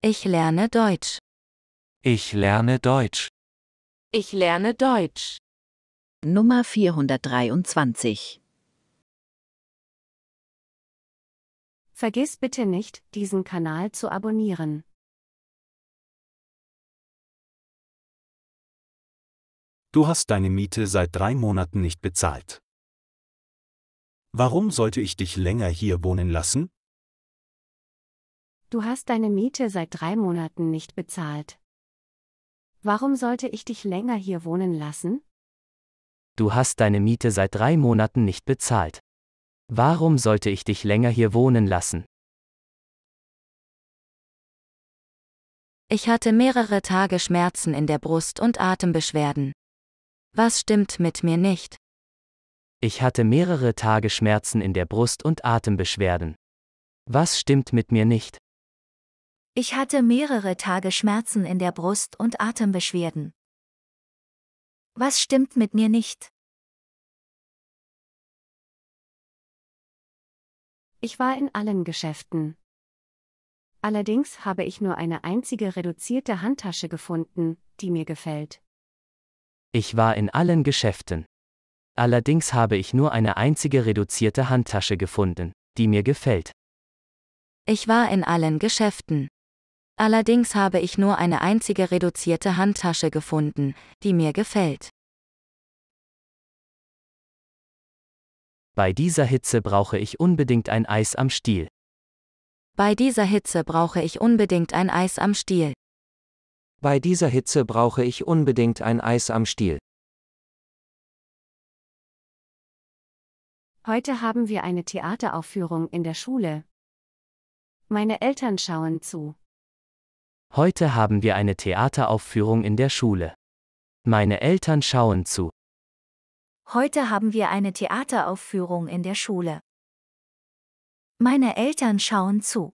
Ich lerne Deutsch. Ich lerne Deutsch. Ich lerne Deutsch. Nummer 423. Vergiss bitte nicht, diesen Kanal zu abonnieren. Du hast deine Miete seit drei Monaten nicht bezahlt. Warum sollte ich dich länger hier wohnen lassen? Du hast deine Miete seit drei Monaten nicht bezahlt. Warum sollte ich dich länger hier wohnen lassen? Du hast deine Miete seit drei Monaten nicht bezahlt. Warum sollte ich dich länger hier wohnen lassen? Ich hatte mehrere Tage Schmerzen in der Brust und Atembeschwerden. Was stimmt mit mir nicht? Ich hatte mehrere Tage Schmerzen in der Brust und Atembeschwerden. Was stimmt mit mir nicht? Ich hatte mehrere Tage Schmerzen in der Brust und Atembeschwerden. Was stimmt mit mir nicht? Ich war in allen Geschäften. Allerdings habe ich nur eine einzige reduzierte Handtasche gefunden, die mir gefällt. Ich war in allen Geschäften. Allerdings habe ich nur eine einzige reduzierte Handtasche gefunden, die mir gefällt. Ich war in allen Geschäften. Allerdings habe ich nur eine einzige reduzierte Handtasche gefunden, die mir gefällt. Bei dieser Hitze brauche ich unbedingt ein Eis am Stiel. Bei dieser Hitze brauche ich unbedingt ein Eis am Stiel. Bei dieser Hitze brauche ich unbedingt ein Eis am Stiel. Heute haben wir eine Theateraufführung in der Schule. Meine Eltern schauen zu. Heute haben wir eine Theateraufführung in der Schule. Meine Eltern schauen zu. Heute haben wir eine Theateraufführung in der Schule. Meine Eltern schauen zu.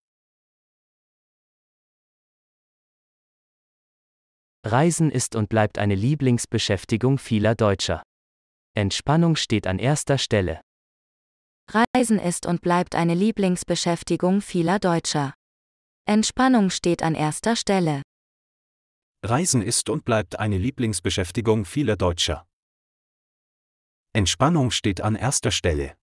Reisen ist und bleibt eine Lieblingsbeschäftigung vieler Deutscher. Entspannung steht an erster Stelle. Reisen ist und bleibt eine Lieblingsbeschäftigung vieler Deutscher. Entspannung steht an erster Stelle. Reisen ist und bleibt eine Lieblingsbeschäftigung vieler Deutscher. Entspannung steht an erster Stelle.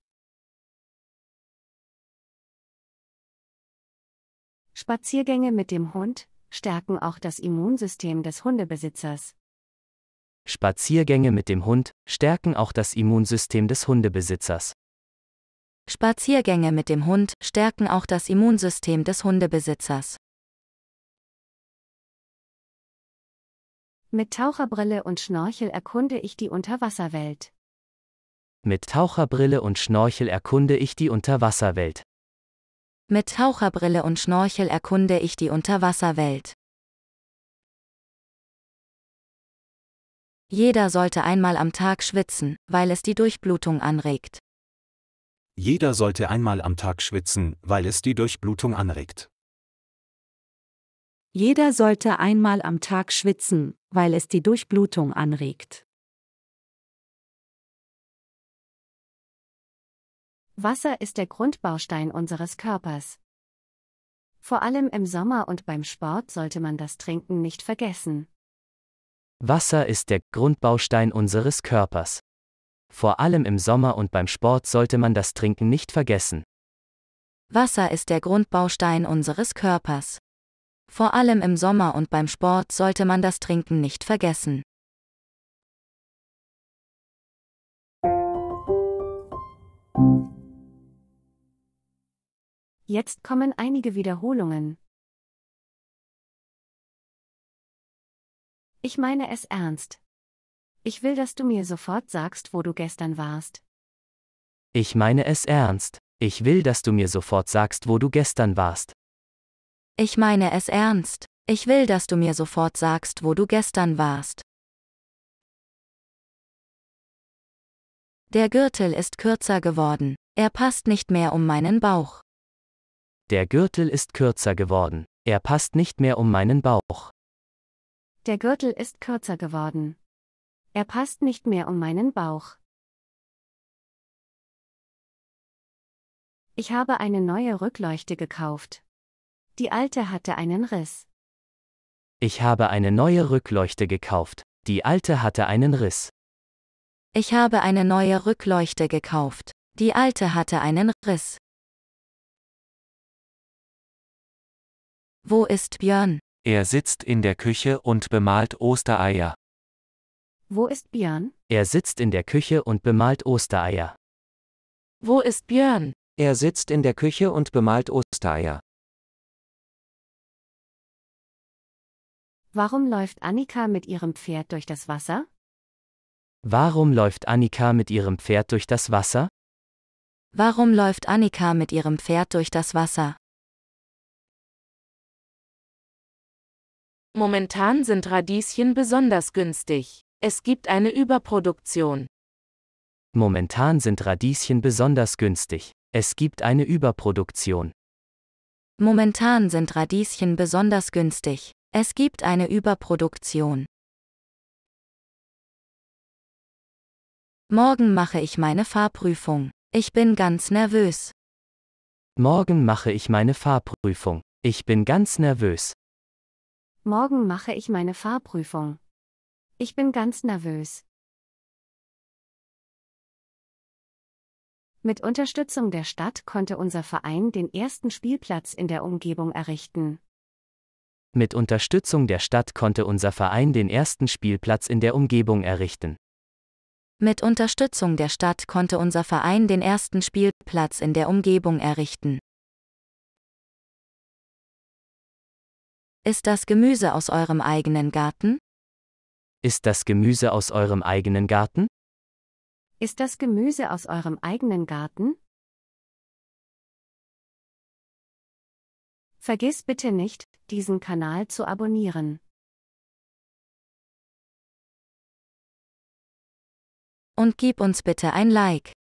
Spaziergänge mit dem Hund stärken auch das Immunsystem des Hundebesitzers. Spaziergänge mit dem Hund stärken auch das Immunsystem des Hundebesitzers. Spaziergänge mit dem Hund stärken auch das Immunsystem des Hundebesitzers. Mit Taucherbrille und Schnorchel erkunde ich die Unterwasserwelt. Mit Taucherbrille und Schnorchel erkunde ich die Unterwasserwelt. Mit Taucherbrille und Schnorchel erkunde ich die Unterwasserwelt. Jeder sollte einmal am Tag schwitzen, weil es die Durchblutung anregt. Jeder sollte einmal am Tag schwitzen, weil es die Durchblutung anregt. Jeder sollte einmal am Tag schwitzen, weil es die Durchblutung anregt. Wasser ist der Grundbaustein unseres Körpers. Vor allem im Sommer und beim Sport sollte man das Trinken nicht vergessen. Wasser ist der Grundbaustein unseres Körpers. Vor allem im Sommer und beim Sport sollte man das Trinken nicht vergessen. Wasser ist der Grundbaustein unseres Körpers. Vor allem im Sommer und beim Sport sollte man das Trinken nicht vergessen. Jetzt kommen einige Wiederholungen. Ich meine es ernst. Ich will, dass du mir sofort sagst, wo du gestern warst. Ich meine es ernst. Ich will, dass du mir sofort sagst, wo du gestern warst. Ich meine es ernst. Ich will, dass du mir sofort sagst, wo du gestern warst. Der Gürtel ist kürzer geworden. Er passt nicht mehr um meinen Bauch. Der Gürtel ist kürzer geworden. Er passt nicht mehr um meinen Bauch. Der Gürtel ist kürzer geworden. Er passt nicht mehr um meinen Bauch. Ich habe eine neue Rückleuchte gekauft. Die alte hatte einen Riss. Ich habe eine neue Rückleuchte gekauft. Die alte hatte einen Riss. Ich habe eine neue Rückleuchte gekauft. Die alte hatte einen Riss. Wo ist Björn? Er sitzt in der Küche und bemalt Ostereier. Wo ist Björn? Er sitzt in der Küche und bemalt Ostereier. Wo ist Björn? Er sitzt in der Küche und bemalt Ostereier. Warum läuft Annika mit ihrem Pferd durch das Wasser? Warum läuft Annika mit ihrem Pferd durch das Wasser? Warum läuft Annika mit ihrem Pferd durch das Wasser? Momentan sind Radieschen besonders günstig. Es gibt eine Überproduktion. Momentan sind Radieschen besonders günstig. Es gibt eine Überproduktion. Momentan sind Radieschen besonders günstig. Es gibt eine Überproduktion. Morgen mache ich meine Fahrprüfung. Ich bin ganz nervös. Morgen mache ich meine Fahrprüfung. Ich bin ganz nervös. Morgen mache ich meine Fahrprüfung. Ich bin ganz nervös. Mit Unterstützung der Stadt konnte unser Verein den ersten Spielplatz in der Umgebung errichten. Mit Unterstützung der Stadt konnte unser Verein den ersten Spielplatz in der Umgebung errichten. Mit Unterstützung der Stadt konnte unser Verein den ersten Spielplatz in der Umgebung errichten. Ist das Gemüse aus eurem eigenen Garten? Ist das Gemüse aus eurem eigenen Garten? Ist das Gemüse aus eurem eigenen Garten? Vergiss bitte nicht, diesen Kanal zu abonnieren. Und gib uns bitte ein Like.